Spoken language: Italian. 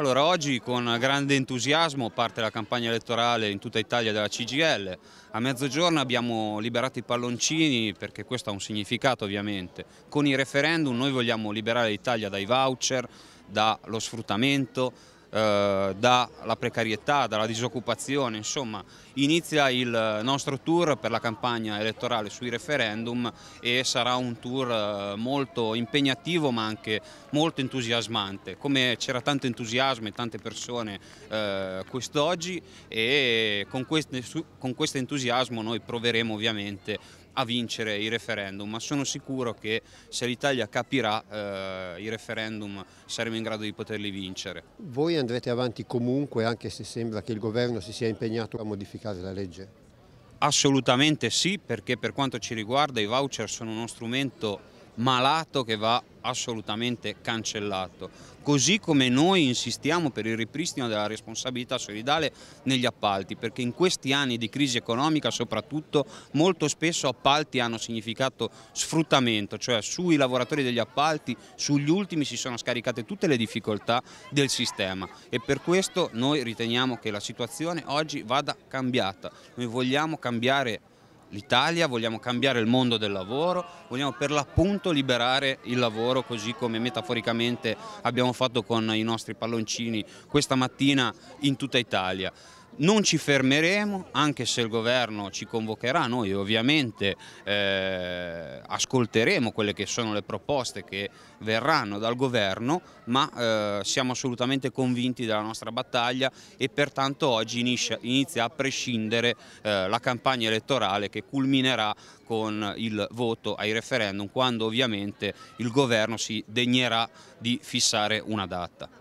Allora, oggi con grande entusiasmo parte la campagna elettorale in tutta Italia della CGL. A mezzogiorno abbiamo liberato i palloncini, perché questo ha un significato ovviamente. Con i referendum noi vogliamo liberare l'Italia dai voucher, dallo sfruttamento, eh, dalla precarietà, dalla disoccupazione, insomma inizia il nostro tour per la campagna elettorale sui referendum e sarà un tour eh, molto impegnativo ma anche molto entusiasmante, come c'era tanto entusiasmo e tante persone eh, quest'oggi e con, queste, con questo entusiasmo noi proveremo ovviamente a vincere i referendum, ma sono sicuro che se l'Italia capirà eh, i referendum saremo in grado di poterli vincere. Voi andrete avanti comunque anche se sembra che il governo si sia impegnato a modificare la legge? Assolutamente sì, perché per quanto ci riguarda i voucher sono uno strumento malato che va assolutamente cancellato. Così come noi insistiamo per il ripristino della responsabilità solidale negli appalti, perché in questi anni di crisi economica soprattutto molto spesso appalti hanno significato sfruttamento, cioè sui lavoratori degli appalti, sugli ultimi si sono scaricate tutte le difficoltà del sistema e per questo noi riteniamo che la situazione oggi vada cambiata. Noi vogliamo cambiare l'Italia, vogliamo cambiare il mondo del lavoro, vogliamo per l'appunto liberare il lavoro così come metaforicamente abbiamo fatto con i nostri palloncini questa mattina in tutta Italia. Non ci fermeremo, anche se il governo ci convocherà, noi ovviamente eh, ascolteremo quelle che sono le proposte che verranno dal governo, ma eh, siamo assolutamente convinti della nostra battaglia e pertanto oggi inizia, inizia a prescindere eh, la campagna elettorale che culminerà con il voto ai referendum, quando ovviamente il governo si degnerà di fissare una data.